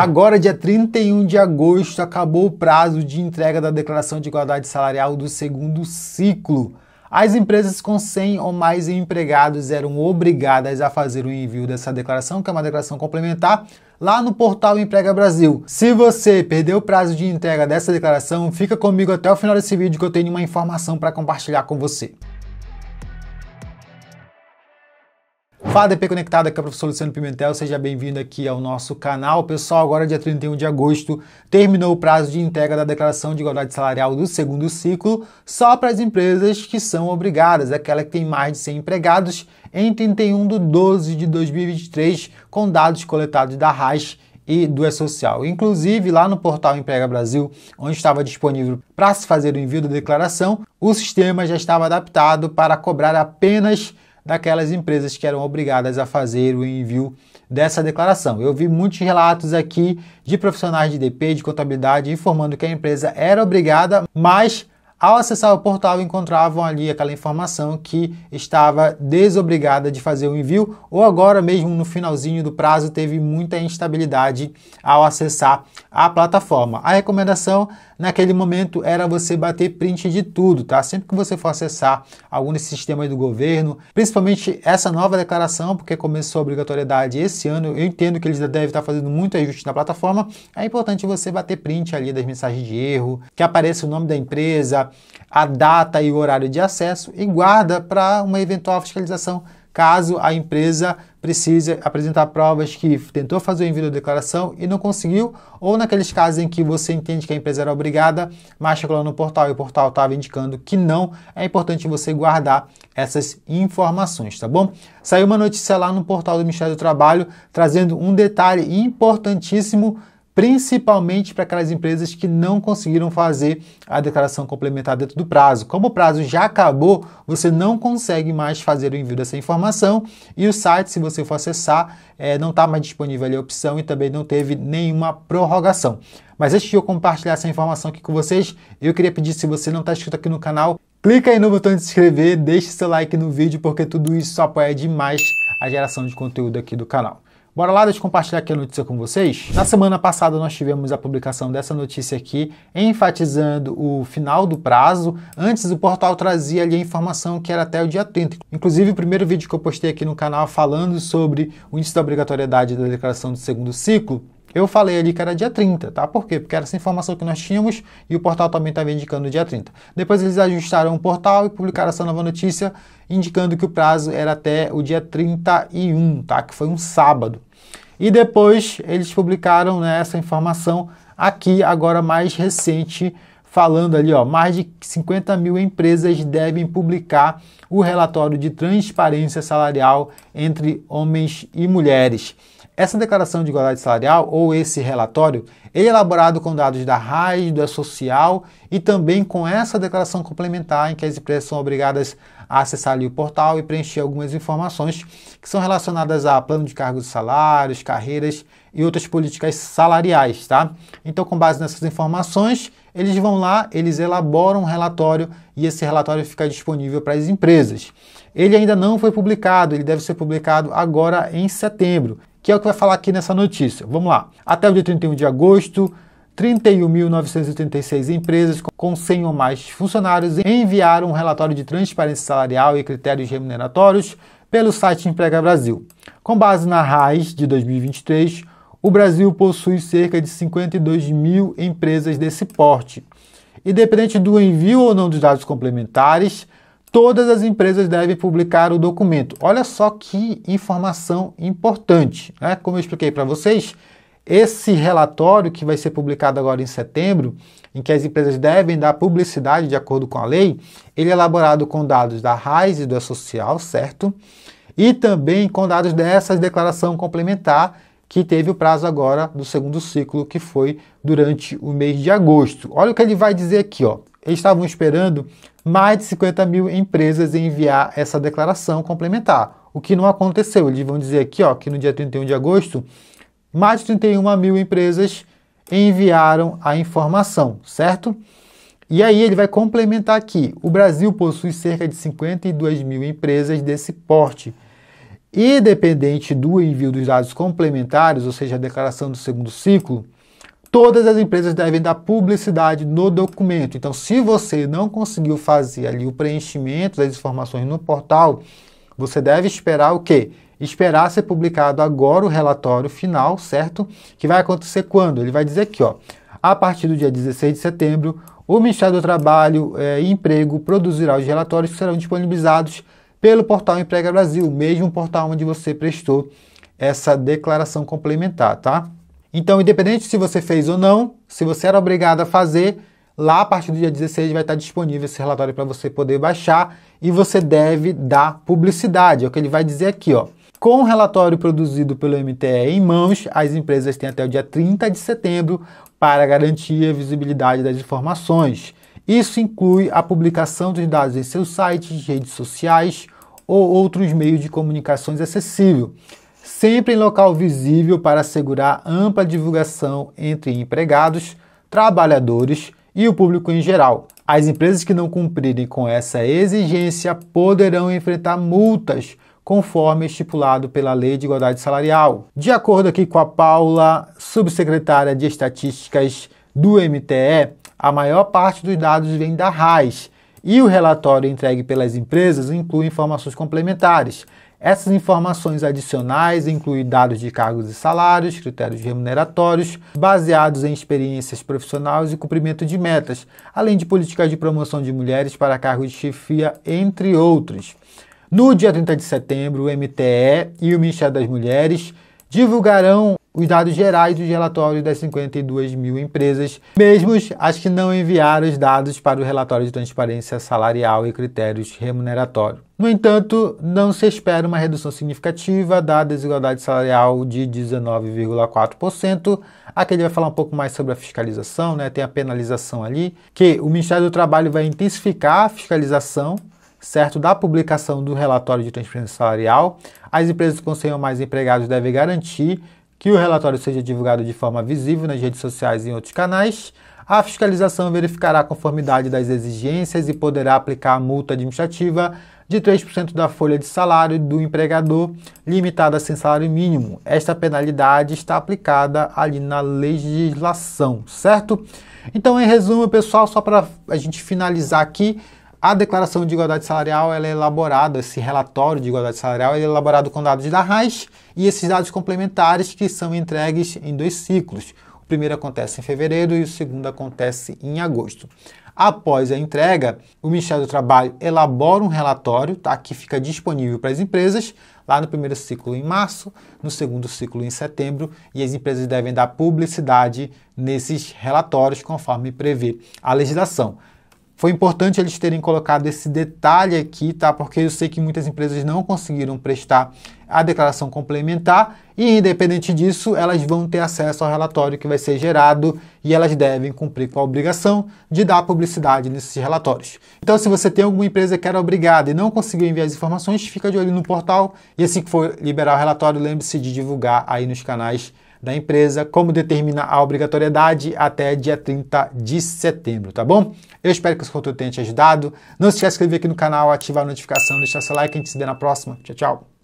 Agora, dia 31 de agosto, acabou o prazo de entrega da declaração de igualdade salarial do segundo ciclo. As empresas com 100 ou mais empregados eram obrigadas a fazer o envio dessa declaração, que é uma declaração complementar, lá no portal Emprega Brasil. Se você perdeu o prazo de entrega dessa declaração, fica comigo até o final desse vídeo que eu tenho uma informação para compartilhar com você. Fala DP Conectado, aqui é o professor Luciano Pimentel, seja bem-vindo aqui ao nosso canal. Pessoal, agora dia 31 de agosto terminou o prazo de entrega da Declaração de Igualdade Salarial do segundo ciclo só para as empresas que são obrigadas, aquela que tem mais de 100 empregados, em 31 de 12 de 2023, com dados coletados da RAS e do E-Social. Inclusive, lá no portal Emprega Brasil, onde estava disponível para se fazer o envio da declaração, o sistema já estava adaptado para cobrar apenas daquelas empresas que eram obrigadas a fazer o envio dessa declaração. Eu vi muitos relatos aqui de profissionais de DP, de contabilidade, informando que a empresa era obrigada, mas ao acessar o portal encontravam ali aquela informação que estava desobrigada de fazer o envio, ou agora mesmo no finalzinho do prazo teve muita instabilidade ao acessar a plataforma. A recomendação Naquele momento era você bater print de tudo, tá? Sempre que você for acessar algum desses sistemas do governo, principalmente essa nova declaração, porque começou a obrigatoriedade esse ano, eu entendo que eles devem estar fazendo muito ajuste na plataforma, é importante você bater print ali das mensagens de erro, que apareça o nome da empresa, a data e o horário de acesso e guarda para uma eventual fiscalização caso a empresa precisa apresentar provas que tentou fazer o envio da declaração e não conseguiu, ou naqueles casos em que você entende que a empresa era obrigada, mas chegou lá no portal e o portal estava indicando que não, é importante você guardar essas informações, tá bom? Saiu uma notícia lá no portal do Ministério do Trabalho trazendo um detalhe importantíssimo principalmente para aquelas empresas que não conseguiram fazer a declaração complementar dentro do prazo. Como o prazo já acabou, você não consegue mais fazer o envio dessa informação e o site, se você for acessar, é, não está mais disponível a opção e também não teve nenhuma prorrogação. Mas antes de eu compartilhar essa informação aqui com vocês, eu queria pedir, se você não está inscrito aqui no canal, clica aí no botão de se inscrever, deixe seu like no vídeo, porque tudo isso apoia demais a geração de conteúdo aqui do canal. Bora lá, deixa eu compartilhar aqui a notícia com vocês. Na semana passada nós tivemos a publicação dessa notícia aqui, enfatizando o final do prazo. Antes o portal trazia ali a informação que era até o dia 30. Inclusive o primeiro vídeo que eu postei aqui no canal falando sobre o índice da obrigatoriedade da declaração do segundo ciclo, eu falei ali que era dia 30, tá? Por quê? Porque era essa informação que nós tínhamos e o portal também estava indicando dia 30. Depois eles ajustaram o portal e publicaram essa nova notícia indicando que o prazo era até o dia 31, tá? Que foi um sábado. E depois eles publicaram né, essa informação aqui, agora mais recente, falando ali, ó, mais de 50 mil empresas devem publicar o relatório de transparência salarial entre homens e mulheres. Essa declaração de igualdade salarial ou esse relatório é elaborado com dados da RAI, do social e também com essa declaração complementar em que as empresas são obrigadas a acessar ali o portal e preencher algumas informações que são relacionadas a plano de cargos e salários, carreiras e outras políticas salariais, tá? Então, com base nessas informações, eles vão lá, eles elaboram um relatório e esse relatório fica disponível para as empresas. Ele ainda não foi publicado, ele deve ser publicado agora em setembro que é o que vai falar aqui nessa notícia. Vamos lá. Até o dia 31 de agosto, 31.986 empresas com 100 ou mais funcionários enviaram um relatório de transparência salarial e critérios remuneratórios pelo site Emprega Brasil. Com base na RAIS de 2023, o Brasil possui cerca de 52 mil empresas desse porte. Independente do envio ou não dos dados complementares, todas as empresas devem publicar o documento. Olha só que informação importante. Né? Como eu expliquei para vocês, esse relatório que vai ser publicado agora em setembro, em que as empresas devem dar publicidade de acordo com a lei, ele é elaborado com dados da RAIS e do Social, certo? E também com dados dessas declaração complementar que teve o prazo agora do segundo ciclo, que foi durante o mês de agosto. Olha o que ele vai dizer aqui, ó. Eles estavam esperando mais de 50 mil empresas enviar essa declaração complementar, o que não aconteceu. Eles vão dizer aqui, ó, que no dia 31 de agosto, mais de 31 mil empresas enviaram a informação, certo? E aí ele vai complementar aqui: o Brasil possui cerca de 52 mil empresas desse porte Independente do envio dos dados complementares, ou seja, a declaração do segundo ciclo, todas as empresas devem dar publicidade no documento. Então, se você não conseguiu fazer ali o preenchimento das informações no portal, você deve esperar o quê? Esperar ser publicado agora o relatório final, certo? Que vai acontecer quando? Ele vai dizer aqui, ó, a partir do dia 16 de setembro, o Ministério do Trabalho é, e Emprego produzirá os relatórios que serão disponibilizados pelo portal Emprega Brasil, mesmo portal onde você prestou essa declaração complementar, tá? Então, independente se você fez ou não, se você era obrigado a fazer, lá a partir do dia 16 vai estar disponível esse relatório para você poder baixar e você deve dar publicidade, é o que ele vai dizer aqui, ó. Com o relatório produzido pelo MTE em mãos, as empresas têm até o dia 30 de setembro para garantir a visibilidade das informações. Isso inclui a publicação dos dados em seus sites, redes sociais ou outros meios de comunicações acessível, sempre em local visível para assegurar ampla divulgação entre empregados, trabalhadores e o público em geral. As empresas que não cumprirem com essa exigência poderão enfrentar multas conforme estipulado pela Lei de Igualdade Salarial. De acordo aqui com a Paula, subsecretária de Estatísticas do MTE, a maior parte dos dados vem da RAIS e o relatório entregue pelas empresas inclui informações complementares. Essas informações adicionais incluem dados de cargos e salários, critérios remuneratórios, baseados em experiências profissionais e cumprimento de metas, além de políticas de promoção de mulheres para cargos de chefia, entre outros. No dia 30 de setembro, o MTE e o Ministério das Mulheres divulgarão os dados gerais dos relatórios das 52 mil empresas, mesmo as que não enviaram os dados para o relatório de transparência salarial e critérios remuneratórios. No entanto, não se espera uma redução significativa da desigualdade salarial de 19,4%. Aqui ele vai falar um pouco mais sobre a fiscalização, né? tem a penalização ali, que o Ministério do Trabalho vai intensificar a fiscalização certo da publicação do relatório de transparência salarial, as empresas que conceiam mais empregados devem garantir que o relatório seja divulgado de forma visível nas redes sociais e em outros canais. A fiscalização verificará a conformidade das exigências e poderá aplicar a multa administrativa de 3% da folha de salário do empregador, limitada sem salário mínimo. Esta penalidade está aplicada ali na legislação, certo? Então, em resumo, pessoal, só para a gente finalizar aqui, a declaração de igualdade salarial é elaborada, esse relatório de igualdade salarial é elaborado com dados da RAIS e esses dados complementares que são entregues em dois ciclos. O primeiro acontece em fevereiro e o segundo acontece em agosto. Após a entrega, o Ministério do Trabalho elabora um relatório tá, que fica disponível para as empresas, lá no primeiro ciclo em março, no segundo ciclo em setembro, e as empresas devem dar publicidade nesses relatórios conforme prevê a legislação. Foi importante eles terem colocado esse detalhe aqui, tá? Porque eu sei que muitas empresas não conseguiram prestar a declaração complementar e, independente disso, elas vão ter acesso ao relatório que vai ser gerado e elas devem cumprir com a obrigação de dar publicidade nesses relatórios. Então, se você tem alguma empresa que era obrigada e não conseguiu enviar as informações, fica de olho no portal e assim que for liberar o relatório, lembre-se de divulgar aí nos canais da empresa, como determina a obrigatoriedade até dia 30 de setembro, tá bom? Eu espero que esse conteúdo tenha te ajudado. Não se esqueça de se inscrever aqui no canal, ativar a notificação, deixar seu like, a gente se vê na próxima. Tchau, tchau.